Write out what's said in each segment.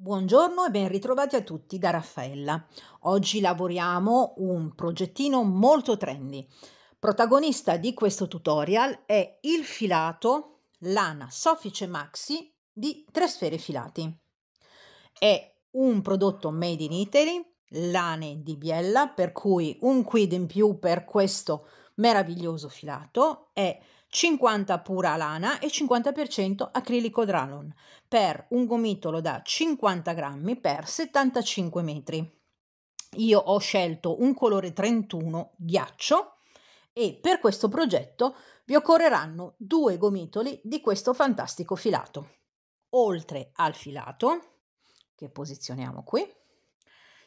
Buongiorno e ben ritrovati a tutti da Raffaella. Oggi lavoriamo un progettino molto trendy. Protagonista di questo tutorial è il filato Lana Soffice Maxi di tre sfere filati. È un prodotto made in Italy, lane di Biella, per cui un quid in più per questo meraviglioso filato. È 50 pura lana e 50% acrilico dralon per un gomitolo da 50 grammi per 75 metri. Io ho scelto un colore 31 ghiaccio e per questo progetto vi occorreranno due gomitoli di questo fantastico filato. Oltre al filato, che posizioniamo qui,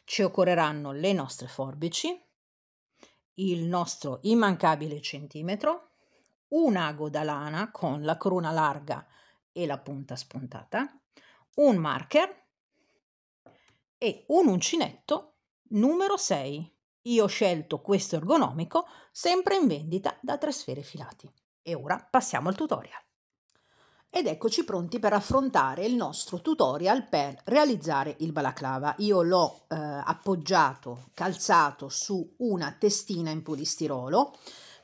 ci occorreranno le nostre forbici, il nostro immancabile centimetro, una godalana con la corona larga e la punta spuntata, un marker e un uncinetto numero 6. Io ho scelto questo ergonomico, sempre in vendita da 3 sfere filati. E ora passiamo al tutorial. Ed eccoci pronti per affrontare il nostro tutorial per realizzare il balaclava. Io l'ho eh, appoggiato, calzato su una testina in polistirolo.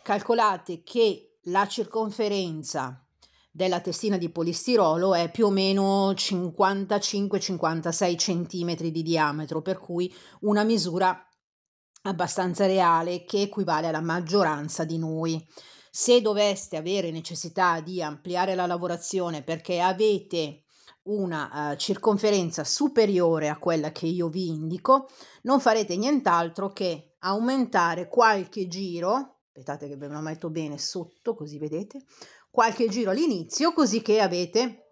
Calcolate che la circonferenza della testina di polistirolo è più o meno 55-56 cm di diametro, per cui una misura abbastanza reale che equivale alla maggioranza di noi. Se doveste avere necessità di ampliare la lavorazione perché avete una uh, circonferenza superiore a quella che io vi indico, non farete nient'altro che aumentare qualche giro aspettate che ve lo metto bene sotto così vedete, qualche giro all'inizio così che avete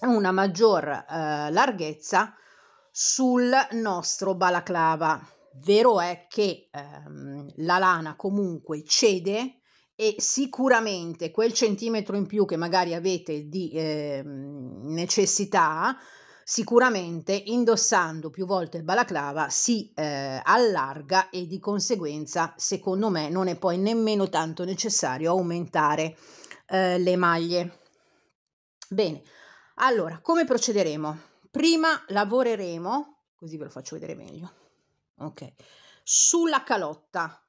una maggior eh, larghezza sul nostro balaclava. Vero è che ehm, la lana comunque cede e sicuramente quel centimetro in più che magari avete di eh, necessità sicuramente indossando più volte il balaclava si eh, allarga e di conseguenza secondo me non è poi nemmeno tanto necessario aumentare eh, le maglie. Bene, allora come procederemo? Prima lavoreremo, così ve lo faccio vedere meglio, ok, sulla calotta,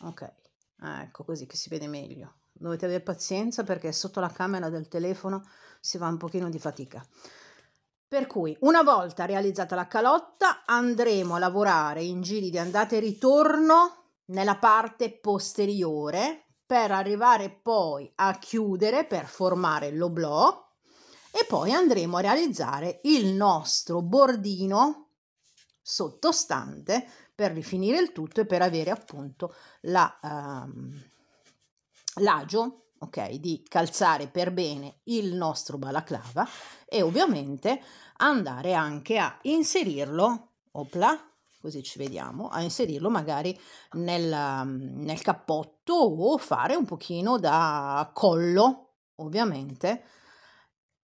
ok, ah, ecco così che si vede meglio. Dovete avere pazienza perché sotto la camera del telefono si va un pochino di fatica. Per cui una volta realizzata la calotta andremo a lavorare in giri di andata e ritorno nella parte posteriore per arrivare poi a chiudere per formare l'oblò e poi andremo a realizzare il nostro bordino sottostante per rifinire il tutto e per avere appunto ehm, l'agio la, um, ok, di calzare per bene il nostro balaclava e ovviamente andare anche a inserirlo, opla, così ci vediamo, a inserirlo magari nel, nel cappotto o fare un pochino da collo, ovviamente.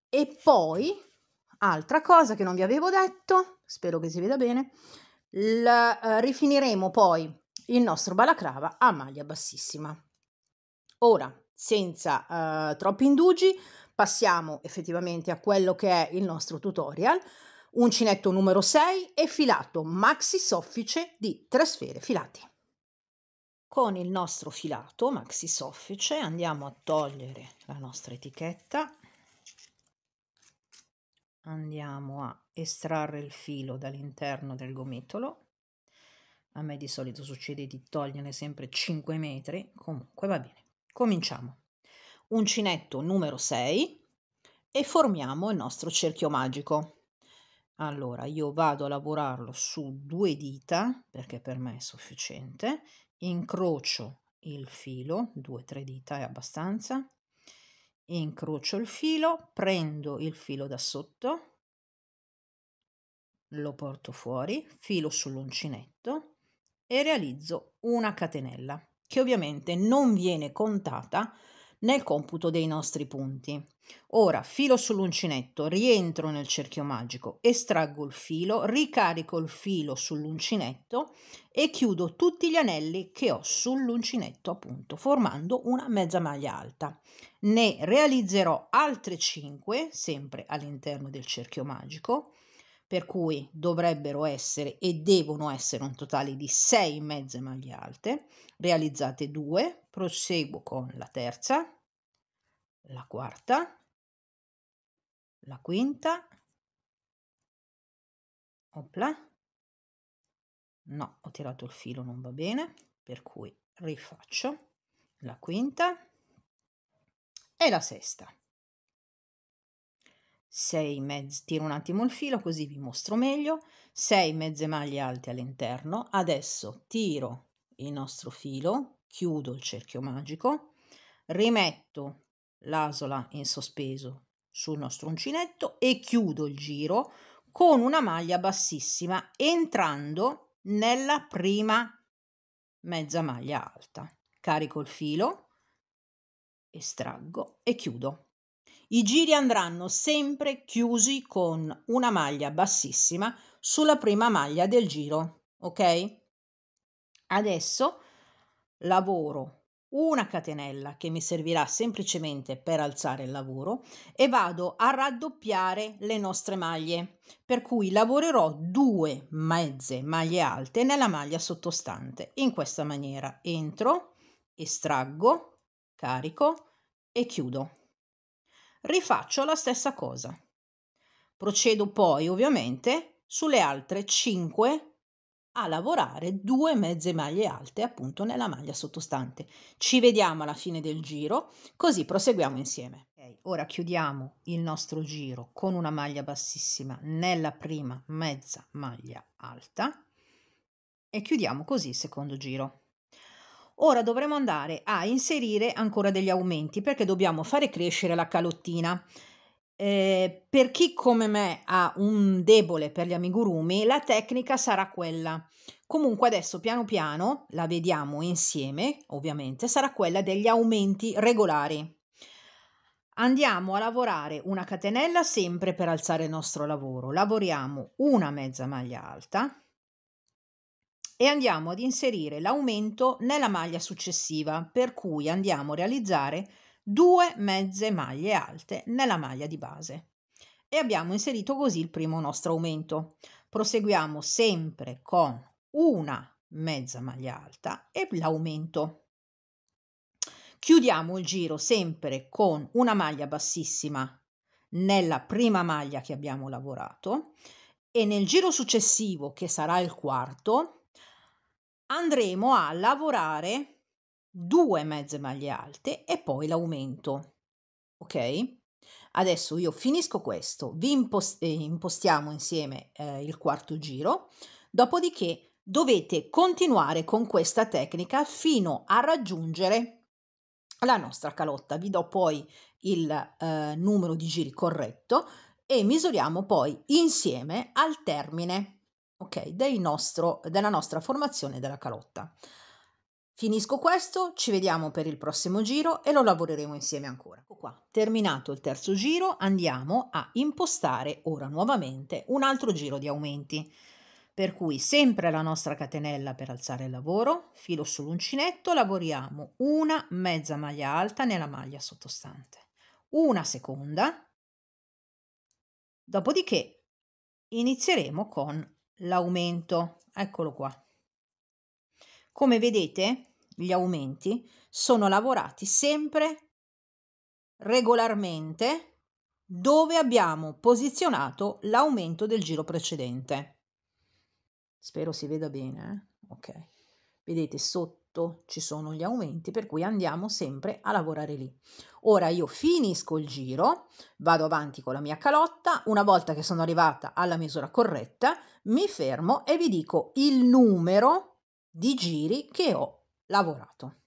E poi, altra cosa che non vi avevo detto, spero che si veda bene, la, eh, rifiniremo poi il nostro balaclava a maglia bassissima. Ora, senza eh, troppi indugi, passiamo effettivamente a quello che è il nostro tutorial. Uncinetto numero 6 e filato maxi soffice di 3 sfere filati. Con il nostro filato maxi soffice andiamo a togliere la nostra etichetta, andiamo a estrarre il filo dall'interno del gomitolo. A me di solito succede di toglierne sempre 5 metri, comunque va bene. Cominciamo. Uncinetto numero 6 e formiamo il nostro cerchio magico. Allora, io vado a lavorarlo su due dita, perché per me è sufficiente, incrocio il filo, due, tre dita è abbastanza, incrocio il filo, prendo il filo da sotto, lo porto fuori, filo sull'uncinetto e realizzo una catenella che ovviamente non viene contata nel computo dei nostri punti. Ora filo sull'uncinetto, rientro nel cerchio magico, estraggo il filo, ricarico il filo sull'uncinetto e chiudo tutti gli anelli che ho sull'uncinetto appunto formando una mezza maglia alta. Ne realizzerò altre 5 sempre all'interno del cerchio magico per cui dovrebbero essere e devono essere un totale di 6 mezze maglie alte, realizzate due, proseguo con la terza, la quarta, la quinta, opla, no, ho tirato il filo, non va bene, per cui rifaccio la quinta e la sesta. 6 mezzi, tiro un attimo il filo così vi mostro meglio, 6 mezze maglie alte all'interno, adesso tiro il nostro filo, chiudo il cerchio magico, rimetto l'asola in sospeso sul nostro uncinetto e chiudo il giro con una maglia bassissima entrando nella prima mezza maglia alta. Carico il filo, estraggo e chiudo. I giri andranno sempre chiusi con una maglia bassissima sulla prima maglia del giro, ok? Adesso lavoro una catenella che mi servirà semplicemente per alzare il lavoro e vado a raddoppiare le nostre maglie per cui lavorerò due mezze maglie alte nella maglia sottostante in questa maniera entro estraggo carico e chiudo rifaccio la stessa cosa. Procedo poi ovviamente sulle altre 5 a lavorare due mezze maglie alte appunto nella maglia sottostante. Ci vediamo alla fine del giro, così proseguiamo insieme. Okay, ora chiudiamo il nostro giro con una maglia bassissima nella prima mezza maglia alta e chiudiamo così il secondo giro. Ora dovremo andare a inserire ancora degli aumenti perché dobbiamo fare crescere la calottina. Eh, per chi come me ha un debole per gli amigurumi, la tecnica sarà quella. Comunque adesso piano piano, la vediamo insieme, ovviamente, sarà quella degli aumenti regolari. Andiamo a lavorare una catenella sempre per alzare il nostro lavoro. Lavoriamo una mezza maglia alta, e andiamo ad inserire l'aumento nella maglia successiva, per cui andiamo a realizzare due mezze maglie alte nella maglia di base. E abbiamo inserito così il primo nostro aumento. Proseguiamo sempre con una mezza maglia alta e l'aumento. Chiudiamo il giro sempre con una maglia bassissima nella prima maglia che abbiamo lavorato e nel giro successivo, che sarà il quarto, andremo a lavorare due mezze maglie alte e poi l'aumento. Ok? Adesso io finisco questo, vi impost eh, impostiamo insieme eh, il quarto giro, dopodiché dovete continuare con questa tecnica fino a raggiungere la nostra calotta. Vi do poi il eh, numero di giri corretto e misuriamo poi insieme al termine okay, nostro, della nostra formazione della calotta. Finisco questo, ci vediamo per il prossimo giro e lo lavoreremo insieme ancora. Ecco qua, terminato il terzo giro andiamo a impostare ora nuovamente un altro giro di aumenti. Per cui sempre la nostra catenella per alzare il lavoro, filo sull'uncinetto, lavoriamo una mezza maglia alta nella maglia sottostante, una seconda, dopodiché inizieremo con l'aumento. Eccolo qua. Come vedete, gli aumenti sono lavorati sempre regolarmente dove abbiamo posizionato l'aumento del giro precedente. Spero si veda bene. Eh? Ok. Vedete sotto sotto ci sono gli aumenti, per cui andiamo sempre a lavorare lì. Ora io finisco il giro, vado avanti con la mia calotta, una volta che sono arrivata alla misura corretta, mi fermo e vi dico il numero di giri che ho lavorato.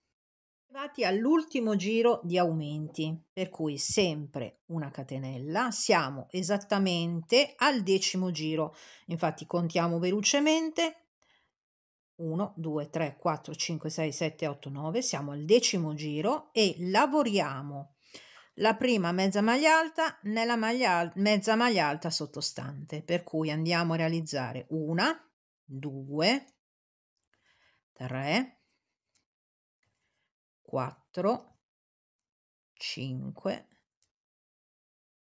Arrivati all'ultimo giro di aumenti, per cui sempre una catenella, siamo esattamente al decimo giro. Infatti contiamo velocemente 1, 2, 3, 4, 5, 6, 7, 8, 9, siamo al decimo giro e lavoriamo la prima mezza maglia alta nella maglia, mezza maglia alta sottostante, per cui andiamo a realizzare una, due, tre, quattro, cinque,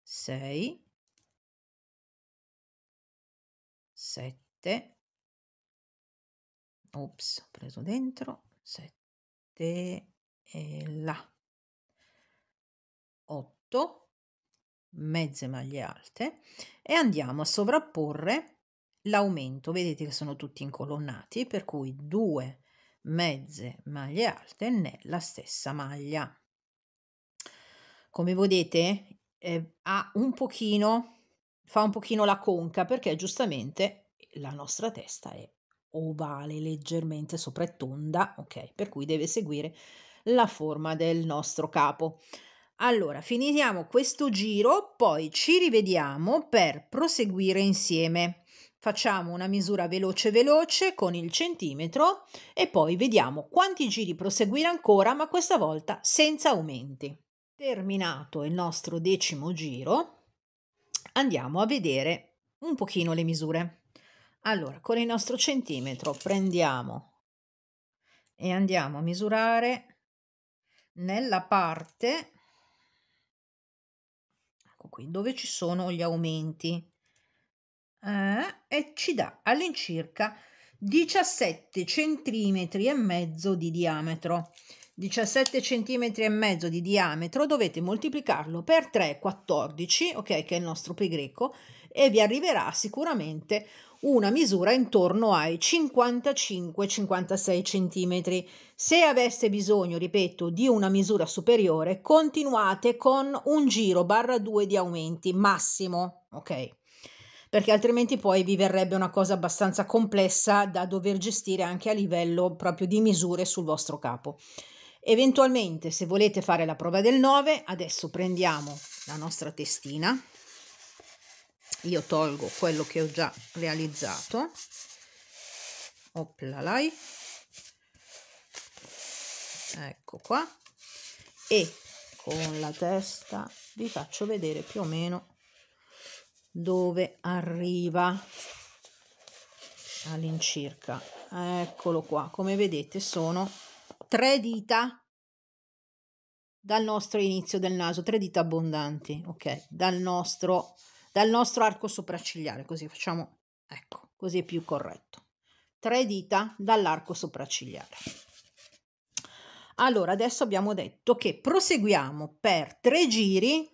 sei, sette, ops, ho preso dentro, 7 e là, 8, mezze maglie alte e andiamo a sovrapporre l'aumento, vedete che sono tutti incolonnati, per cui 2 mezze maglie alte nella stessa maglia. Come vedete eh, ha un pochino, fa un pochino la conca perché giustamente la nostra testa è ovale leggermente sopra e tonda, ok, per cui deve seguire la forma del nostro capo. Allora, finiamo questo giro, poi ci rivediamo per proseguire insieme. Facciamo una misura veloce veloce con il centimetro e poi vediamo quanti giri proseguire ancora, ma questa volta senza aumenti. Terminato il nostro decimo giro, andiamo a vedere un pochino le misure. Allora, con il nostro centimetro prendiamo e andiamo a misurare nella parte ecco qui, dove ci sono gli aumenti eh, e ci dà all'incirca 17 centimetri e mezzo di diametro. 17 centimetri e mezzo di diametro dovete moltiplicarlo per 3,14, ok, che è il nostro pi greco, e vi arriverà sicuramente una misura intorno ai 55-56 cm. Se aveste bisogno, ripeto, di una misura superiore, continuate con un giro barra 2 di aumenti massimo, ok? Perché altrimenti poi vi verrebbe una cosa abbastanza complessa da dover gestire anche a livello proprio di misure sul vostro capo. Eventualmente, se volete fare la prova del 9, adesso prendiamo la nostra testina io tolgo quello che ho già realizzato oplalai ecco qua e con la testa vi faccio vedere più o meno dove arriva all'incirca eccolo qua come vedete sono tre dita dal nostro inizio del naso tre dita abbondanti ok dal nostro dal nostro arco sopraccigliare, così facciamo, ecco, così è più corretto. Tre dita dall'arco sopraccigliare. Allora, adesso abbiamo detto che proseguiamo per tre giri,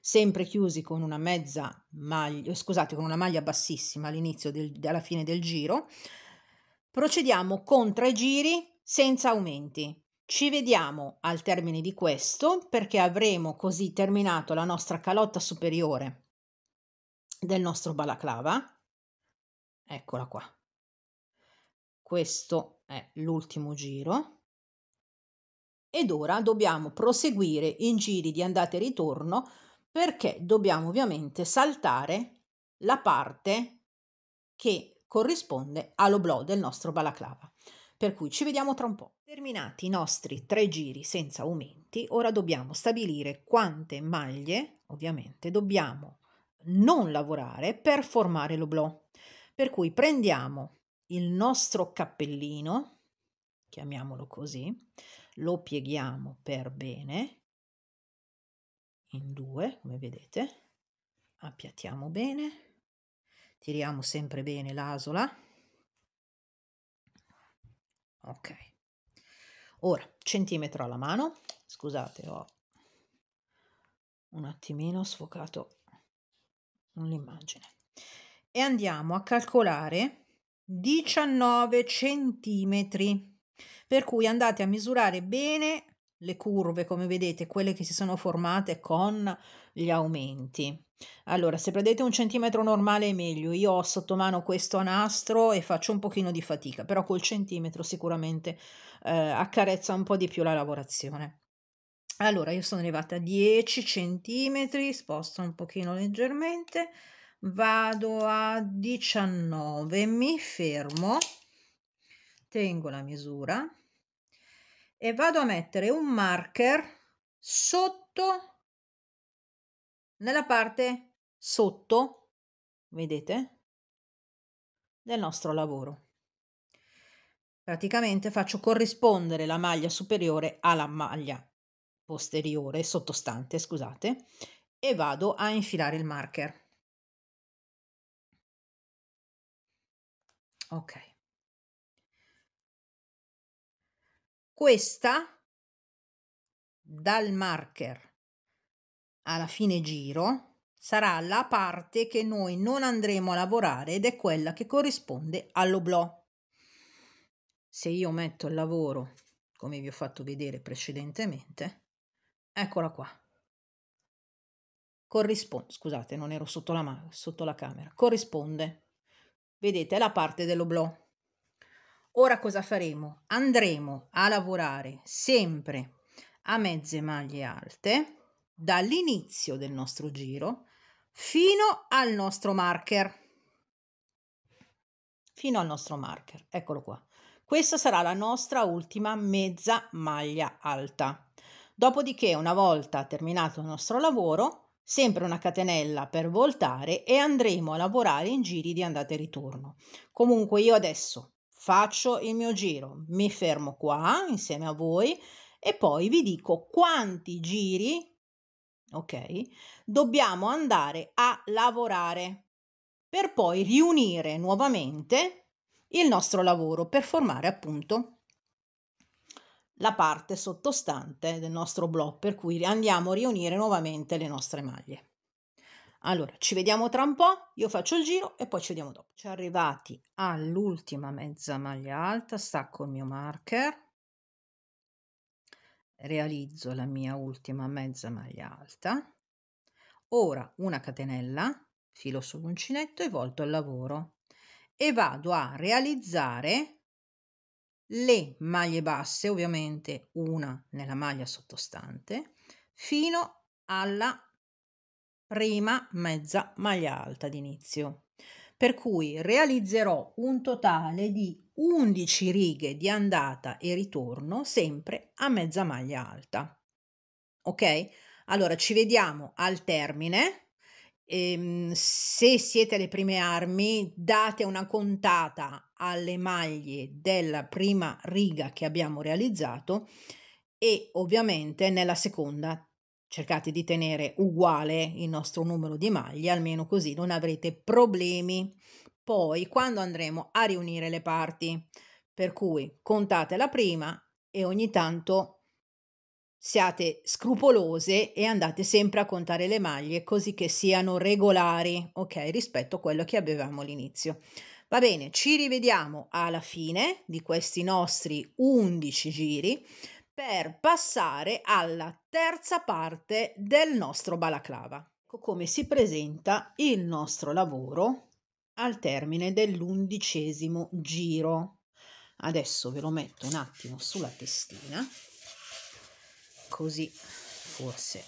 sempre chiusi con una mezza maglia, eh, scusate, con una maglia bassissima all'inizio della fine del giro. Procediamo con tre giri senza aumenti. Ci vediamo al termine di questo perché avremo così terminato la nostra calotta superiore del nostro balaclava. Eccola qua. Questo è l'ultimo giro. Ed ora dobbiamo proseguire in giri di andata e ritorno perché dobbiamo ovviamente saltare la parte che corrisponde all'oblò del nostro balaclava. Per cui ci vediamo tra un po'. Terminati i nostri tre giri senza aumenti, ora dobbiamo stabilire quante maglie, ovviamente, dobbiamo non lavorare per formare l'oblò. Per cui prendiamo il nostro cappellino, chiamiamolo così, lo pieghiamo per bene in due, come vedete, appiattiamo bene, tiriamo sempre bene l'asola ok ora centimetro alla mano scusate ho un attimino sfocato l'immagine e andiamo a calcolare 19 centimetri per cui andate a misurare bene le curve come vedete quelle che si sono formate con gli aumenti allora, se prendete un centimetro normale è meglio, io ho sotto mano questo a nastro e faccio un pochino di fatica, però col centimetro sicuramente eh, accarezza un po' di più la lavorazione. Allora, io sono arrivata a 10 centimetri, sposto un pochino leggermente, vado a 19, mi fermo, tengo la misura e vado a mettere un marker sotto nella parte sotto, vedete, del nostro lavoro. Praticamente faccio corrispondere la maglia superiore alla maglia posteriore, sottostante, scusate, e vado a infilare il marker. Ok. Questa dal marker alla fine giro sarà la parte che noi non andremo a lavorare ed è quella che corrisponde all'oblò. Se io metto il lavoro, come vi ho fatto vedere precedentemente, eccola qua. Corrisponde, scusate, non ero sotto la, sotto la camera, corrisponde. Vedete, la parte dell'oblò. Ora cosa faremo? Andremo a lavorare sempre a mezze maglie alte dall'inizio del nostro giro fino al nostro marker. Fino al nostro marker, eccolo qua. Questa sarà la nostra ultima mezza maglia alta. Dopodiché, una volta terminato il nostro lavoro, sempre una catenella per voltare e andremo a lavorare in giri di andata e ritorno. Comunque io adesso faccio il mio giro, mi fermo qua insieme a voi e poi vi dico quanti giri ok? Dobbiamo andare a lavorare per poi riunire nuovamente il nostro lavoro per formare appunto la parte sottostante del nostro blog, per cui andiamo a riunire nuovamente le nostre maglie. Allora, ci vediamo tra un po', io faccio il giro e poi ci vediamo dopo. Ci arrivati all'ultima mezza maglia alta, stacco il mio marker realizzo la mia ultima mezza maglia alta ora una catenella filo sull'uncinetto e volto al lavoro e vado a realizzare le maglie basse ovviamente una nella maglia sottostante fino alla prima mezza maglia alta d'inizio per cui realizzerò un totale di 11 righe di andata e ritorno sempre a mezza maglia alta. Ok? Allora ci vediamo al termine. Ehm, se siete alle prime armi, date una contata alle maglie della prima riga che abbiamo realizzato e ovviamente nella seconda cercate di tenere uguale il nostro numero di maglie, almeno così non avrete problemi poi quando andremo a riunire le parti. Per cui contate la prima e ogni tanto siate scrupolose e andate sempre a contare le maglie così che siano regolari, ok, rispetto a quello che avevamo all'inizio. Va bene, ci rivediamo alla fine di questi nostri 11 giri per passare alla terza parte del nostro balaclava. Come si presenta il nostro lavoro al termine dell'undicesimo giro. Adesso ve lo metto un attimo sulla testina, così forse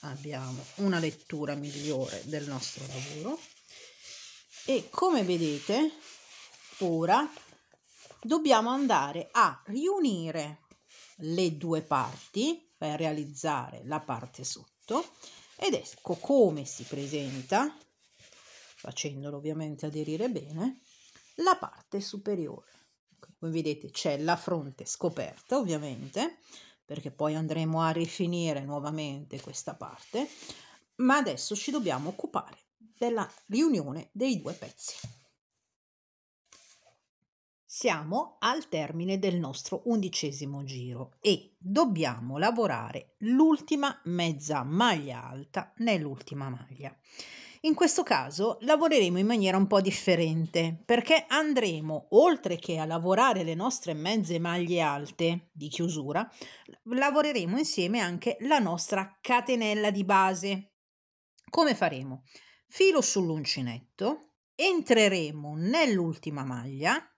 abbiamo una lettura migliore del nostro lavoro. E come vedete, ora dobbiamo andare a riunire le due parti per realizzare la parte sotto ed ecco come si presenta facendolo ovviamente aderire bene, la parte superiore. Come vedete c'è la fronte scoperta ovviamente, perché poi andremo a rifinire nuovamente questa parte, ma adesso ci dobbiamo occupare della riunione dei due pezzi. Siamo al termine del nostro undicesimo giro e dobbiamo lavorare l'ultima mezza maglia alta nell'ultima maglia. In questo caso lavoreremo in maniera un po' differente perché andremo, oltre che a lavorare le nostre mezze maglie alte di chiusura, lavoreremo insieme anche la nostra catenella di base. Come faremo? Filo sull'uncinetto, entreremo nell'ultima maglia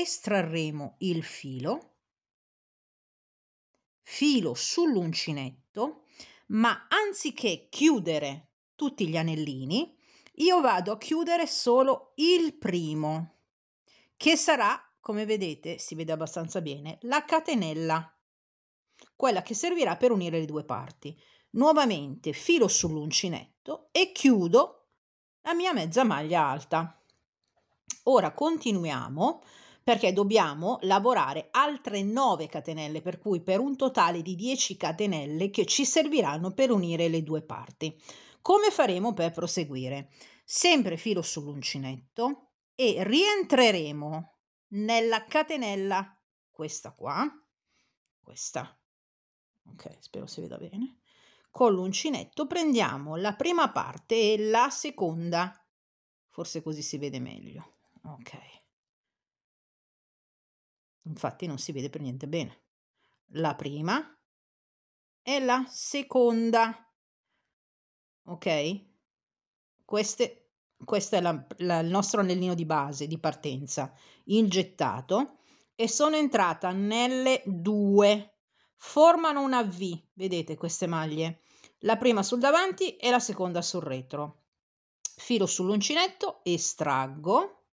estrarremo il filo, filo sull'uncinetto, ma anziché chiudere tutti gli anellini, io vado a chiudere solo il primo, che sarà, come vedete, si vede abbastanza bene, la catenella, quella che servirà per unire le due parti. Nuovamente filo sull'uncinetto e chiudo la mia mezza maglia alta. Ora continuiamo perché dobbiamo lavorare altre 9 catenelle, per cui per un totale di 10 catenelle che ci serviranno per unire le due parti. Come faremo per proseguire? Sempre filo sull'uncinetto e rientreremo nella catenella, questa qua, questa, ok, spero si veda bene, con l'uncinetto prendiamo la prima parte e la seconda, forse così si vede meglio, ok Infatti non si vede per niente bene. La prima e la seconda. Ok? Queste, questo è la, la, il nostro anellino di base, di partenza, il gettato. E sono entrata nelle due. Formano una V, vedete queste maglie. La prima sul davanti e la seconda sul retro. Filo sull'uncinetto, estraggo,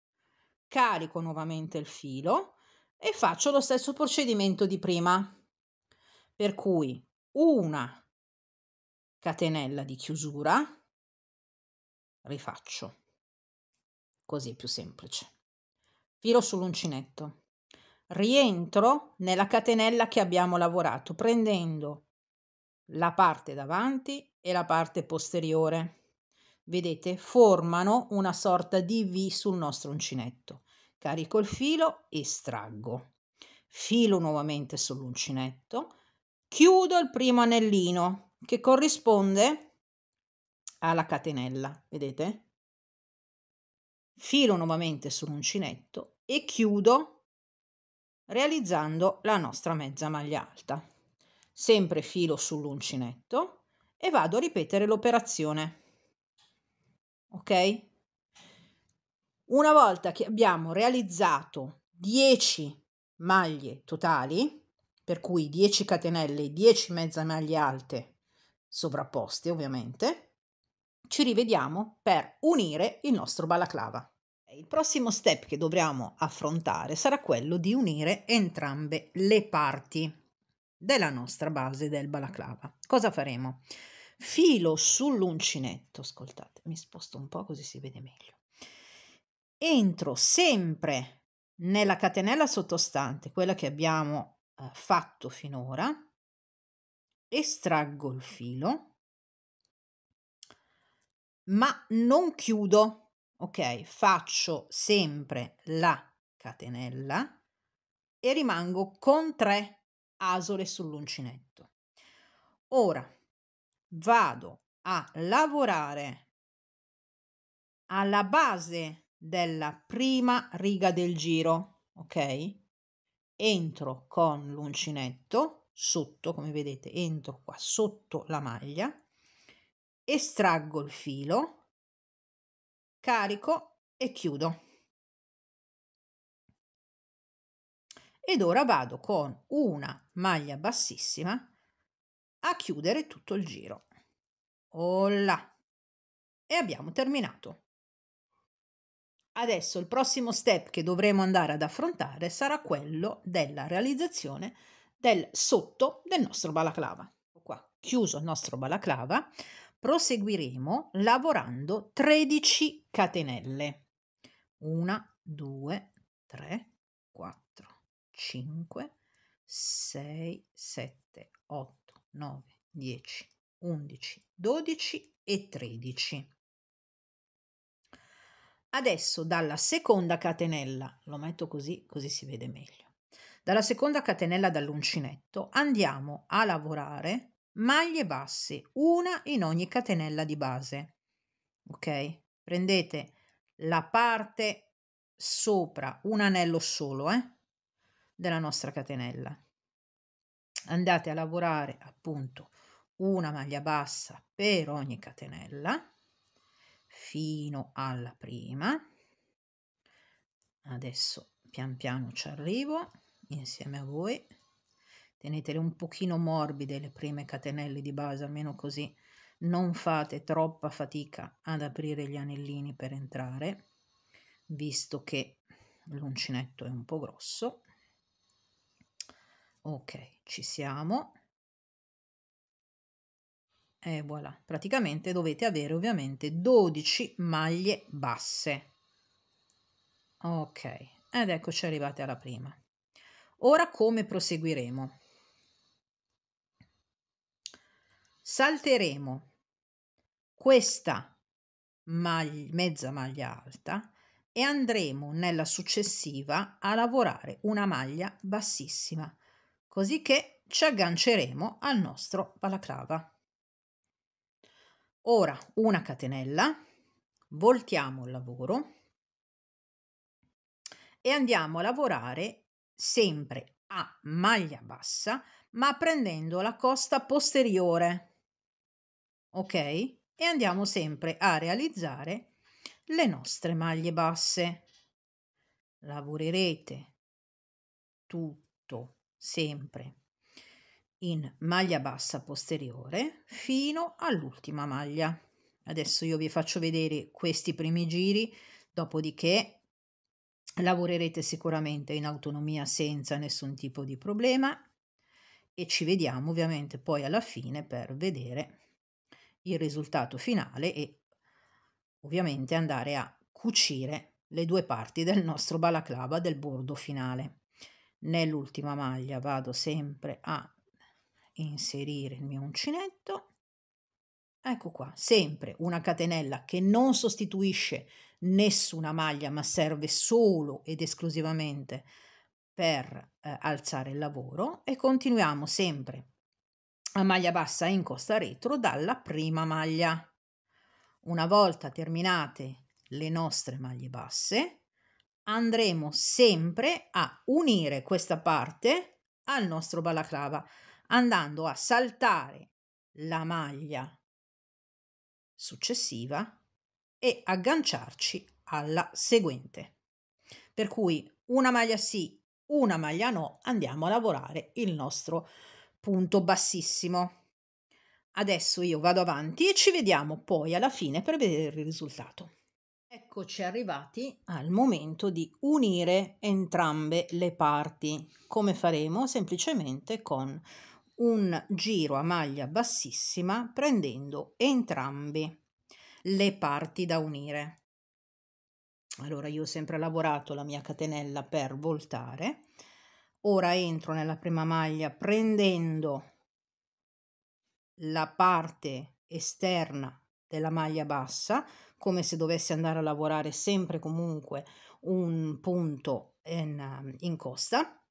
carico nuovamente il filo, e faccio lo stesso procedimento di prima. Per cui una catenella di chiusura, rifaccio, così è più semplice. Filo sull'uncinetto, rientro nella catenella che abbiamo lavorato prendendo la parte davanti e la parte posteriore. Vedete, formano una sorta di V sul nostro uncinetto carico il filo e straggo. Filo nuovamente sull'uncinetto, chiudo il primo anellino che corrisponde alla catenella, vedete? Filo nuovamente sull'uncinetto e chiudo realizzando la nostra mezza maglia alta. Sempre filo sull'uncinetto e vado a ripetere l'operazione. Ok? Una volta che abbiamo realizzato 10 maglie totali, per cui 10 catenelle e 10 mezza maglie alte sovrapposte ovviamente, ci rivediamo per unire il nostro balaclava. Il prossimo step che dovremo affrontare sarà quello di unire entrambe le parti della nostra base del balaclava. Cosa faremo? Filo sull'uncinetto, ascoltate, mi sposto un po' così si vede meglio entro sempre nella catenella sottostante, quella che abbiamo eh, fatto finora, estraggo il filo, ma non chiudo, ok? Faccio sempre la catenella e rimango con 3 asole sull'uncinetto. Ora vado a lavorare alla base della prima riga del giro, ok? Entro con l'uncinetto sotto, come vedete, entro qua sotto la maglia, estraggo il filo, carico e chiudo. Ed ora vado con una maglia bassissima a chiudere tutto il giro. Olà! E abbiamo terminato. Adesso il prossimo step che dovremo andare ad affrontare sarà quello della realizzazione del sotto del nostro balaclava. Ecco qua, chiuso il nostro balaclava, proseguiremo lavorando 13 catenelle. 1, 2, 3, 4, 5, 6, 7, 8, 9, 10, 11, 12 e 13. Adesso dalla seconda catenella, lo metto così, così si vede meglio. Dalla seconda catenella dall'uncinetto andiamo a lavorare maglie basse, una in ogni catenella di base. Ok? Prendete la parte sopra un anello solo, eh? della nostra catenella. Andate a lavorare appunto una maglia bassa per ogni catenella fino alla prima. Adesso pian piano ci arrivo insieme a voi. Tenetele un pochino morbide le prime catenelle di base, almeno così non fate troppa fatica ad aprire gli anellini per entrare, visto che l'uncinetto è un po' grosso. Ok, ci siamo e eh, voilà, praticamente dovete avere ovviamente 12 maglie basse. Ok, ed eccoci arrivate alla prima. Ora come proseguiremo? Salteremo questa maglia, mezza maglia alta e andremo nella successiva a lavorare una maglia bassissima, così che ci agganceremo al nostro balaclava. Ora una catenella, voltiamo il lavoro e andiamo a lavorare sempre a maglia bassa ma prendendo la costa posteriore ok e andiamo sempre a realizzare le nostre maglie basse lavorerete tutto sempre in maglia bassa posteriore fino all'ultima maglia. Adesso io vi faccio vedere questi primi giri, dopodiché lavorerete sicuramente in autonomia senza nessun tipo di problema e ci vediamo ovviamente poi alla fine per vedere il risultato finale e ovviamente andare a cucire le due parti del nostro balaclava del bordo finale. Nell'ultima maglia vado sempre a inserire il mio uncinetto. Ecco qua, sempre una catenella che non sostituisce nessuna maglia, ma serve solo ed esclusivamente per eh, alzare il lavoro e continuiamo sempre a maglia bassa in costa retro dalla prima maglia. Una volta terminate le nostre maglie basse, andremo sempre a unire questa parte al nostro balaclava andando a saltare la maglia successiva e agganciarci alla seguente. Per cui una maglia sì, una maglia no, andiamo a lavorare il nostro punto bassissimo. Adesso io vado avanti e ci vediamo poi alla fine per vedere il risultato. Eccoci arrivati al momento di unire entrambe le parti. Come faremo? Semplicemente con un giro a maglia bassissima prendendo entrambi le parti da unire. Allora io ho sempre lavorato la mia catenella per voltare, ora entro nella prima maglia prendendo la parte esterna della maglia bassa, come se dovessi andare a lavorare sempre comunque un punto in, in costa,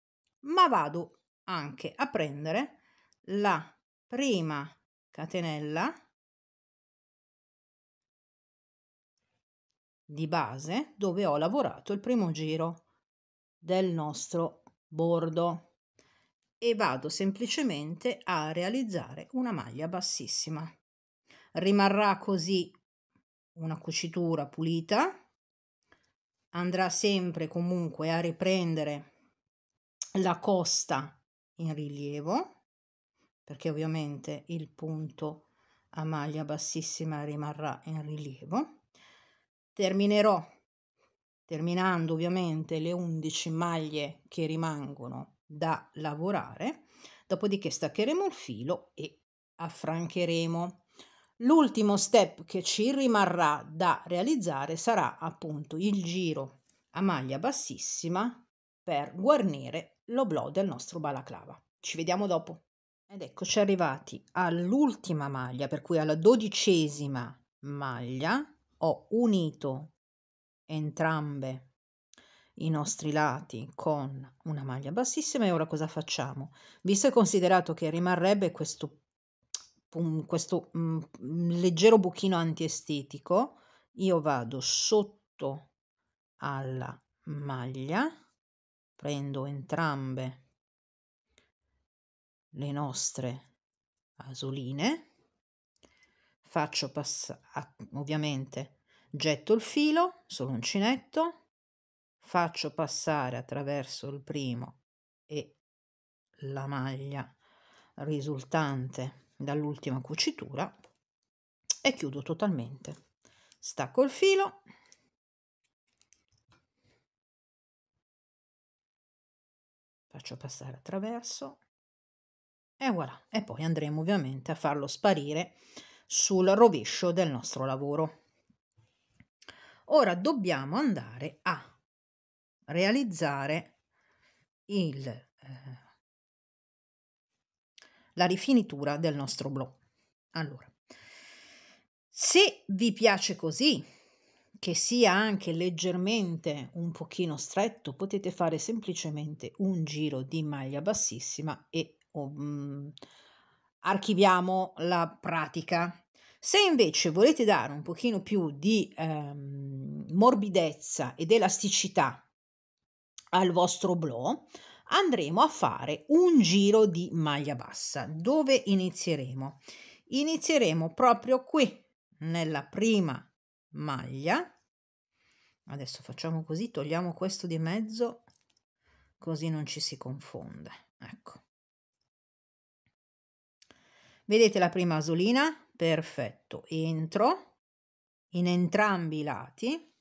ma vado anche a prendere la prima catenella di base dove ho lavorato il primo giro del nostro bordo e vado semplicemente a realizzare una maglia bassissima rimarrà così una cucitura pulita andrà sempre comunque a riprendere la costa in rilievo perché ovviamente il punto a maglia bassissima rimarrà in rilievo. Terminerò terminando ovviamente le 11 maglie che rimangono da lavorare, dopodiché staccheremo il filo e affrancheremo. L'ultimo step che ci rimarrà da realizzare sarà appunto il giro a maglia bassissima per guarnire l'oblò del nostro balaclava. Ci vediamo dopo. Ed eccoci arrivati all'ultima maglia, per cui alla dodicesima maglia ho unito entrambe i nostri lati con una maglia bassissima e ora cosa facciamo? Visto e considerato che rimarrebbe questo, questo mm, leggero buchino antiestetico, io vado sotto alla maglia, prendo entrambe le nostre asoline, faccio passare, ovviamente getto il filo sull'uncinetto, faccio passare attraverso il primo e la maglia risultante dall'ultima cucitura e chiudo totalmente. Stacco il filo, faccio passare attraverso e voilà, e poi andremo ovviamente a farlo sparire sul rovescio del nostro lavoro. Ora dobbiamo andare a realizzare il, eh, la rifinitura del nostro blocco. Allora, se vi piace così, che sia anche leggermente un pochino stretto, potete fare semplicemente un giro di maglia bassissima e mh, mhmm, archiviamo la pratica. Se invece volete dare un pochino più di ehm, morbidezza ed elasticità al vostro blow, andremo a fare un giro di maglia bassa. Dove inizieremo? Inizieremo proprio qui, nella prima maglia. Adesso facciamo così, togliamo questo di mezzo, così non ci si confonde. Ecco. Vedete la prima asolina? Perfetto, entro in entrambi i lati,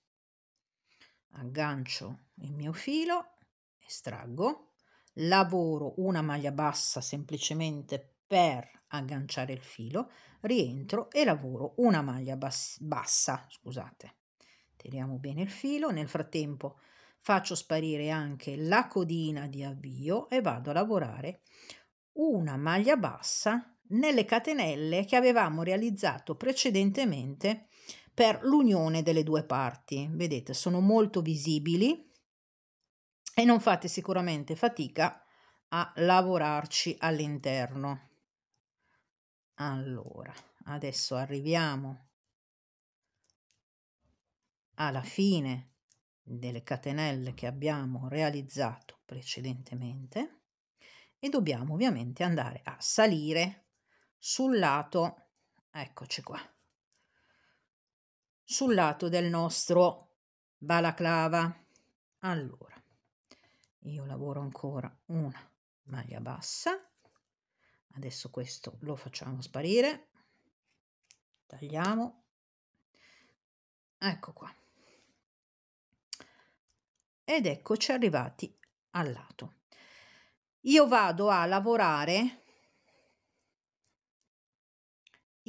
aggancio il mio filo, estraggo, lavoro una maglia bassa semplicemente per agganciare il filo, rientro e lavoro una maglia bas bassa, scusate. Tiriamo bene il filo, nel frattempo faccio sparire anche la codina di avvio e vado a lavorare una maglia bassa nelle catenelle che avevamo realizzato precedentemente per l'unione delle due parti. Vedete, sono molto visibili e non fate sicuramente fatica a lavorarci all'interno. Allora, adesso arriviamo alla fine delle catenelle che abbiamo realizzato precedentemente e dobbiamo ovviamente andare a salire sul lato, eccoci qua, sul lato del nostro balaclava. Allora, io lavoro ancora una maglia bassa, adesso questo lo facciamo sparire, tagliamo, ecco qua. Ed eccoci arrivati al lato. Io vado a lavorare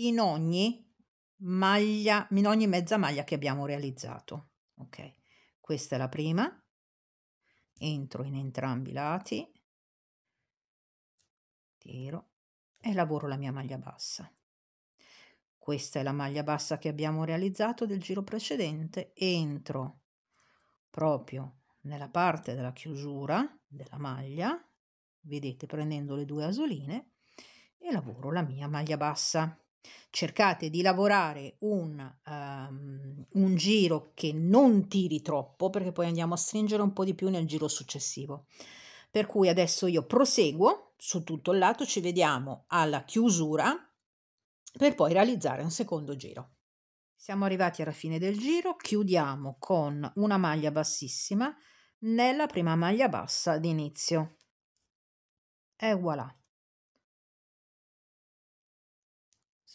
in ogni maglia, in ogni mezza maglia che abbiamo realizzato. Ok, questa è la prima. Entro in entrambi i lati, tiro e lavoro la mia maglia bassa. Questa è la maglia bassa che abbiamo realizzato del giro precedente. Entro proprio nella parte della chiusura della maglia, vedete prendendo le due asoline e lavoro la mia maglia bassa cercate di lavorare un, um, un, giro che non tiri troppo perché poi andiamo a stringere un po' di più nel giro successivo. Per cui adesso io proseguo su tutto il lato, ci vediamo alla chiusura per poi realizzare un secondo giro. Siamo arrivati alla fine del giro, chiudiamo con una maglia bassissima nella prima maglia bassa d'inizio. E voilà.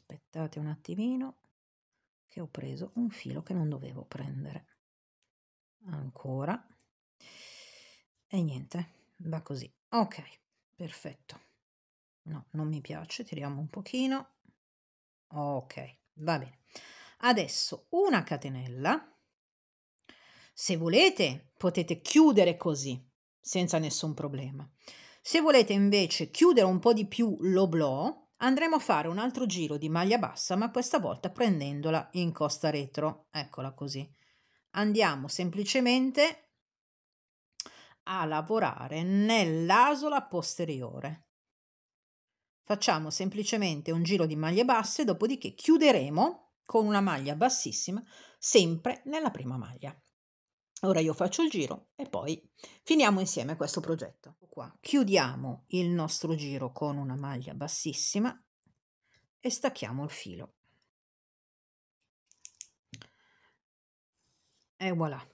aspettate un attimino che ho preso un filo che non dovevo prendere ancora e niente va così ok perfetto no non mi piace tiriamo un pochino ok va bene adesso una catenella se volete potete chiudere così senza nessun problema se volete invece chiudere un po' di più l'oblò andremo a fare un altro giro di maglia bassa, ma questa volta prendendola in costa retro. Eccola così. Andiamo semplicemente a lavorare nell'asola posteriore. Facciamo semplicemente un giro di maglie basse, dopodiché chiuderemo con una maglia bassissima, sempre nella prima maglia. Ora io faccio il giro e poi finiamo insieme questo progetto. Ecco qua. Chiudiamo il nostro giro con una maglia bassissima e stacchiamo il filo. E voilà.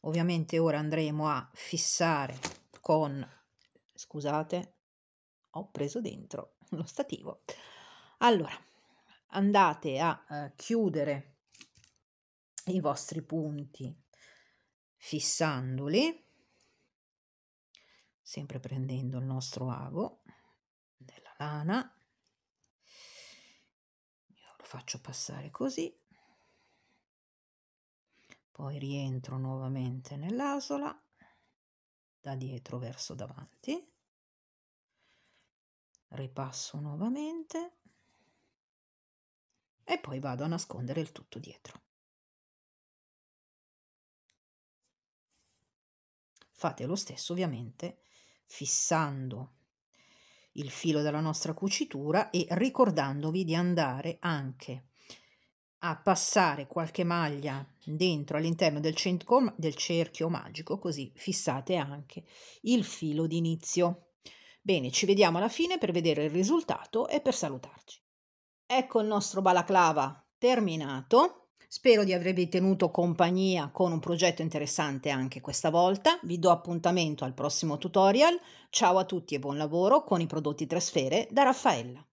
Ovviamente ora andremo a fissare con, scusate, ho preso dentro lo stativo. Allora, andate a eh, chiudere i vostri punti fissandoli, sempre prendendo il nostro ago della lana, Io lo faccio passare così, poi rientro nuovamente nell'asola, da dietro verso davanti, ripasso nuovamente e poi vado a nascondere il tutto dietro. Fate lo stesso ovviamente fissando il filo della nostra cucitura e ricordandovi di andare anche a passare qualche maglia dentro all'interno del, centro, del, cerchio magico così fissate anche il filo d'inizio. Bene, ci vediamo alla fine per vedere il risultato e per salutarci. Ecco il nostro balaclava terminato. Spero di avervi tenuto compagnia con un progetto interessante anche questa volta. Vi do appuntamento al prossimo tutorial. Ciao a tutti e buon lavoro con i prodotti Trasfere da Raffaella.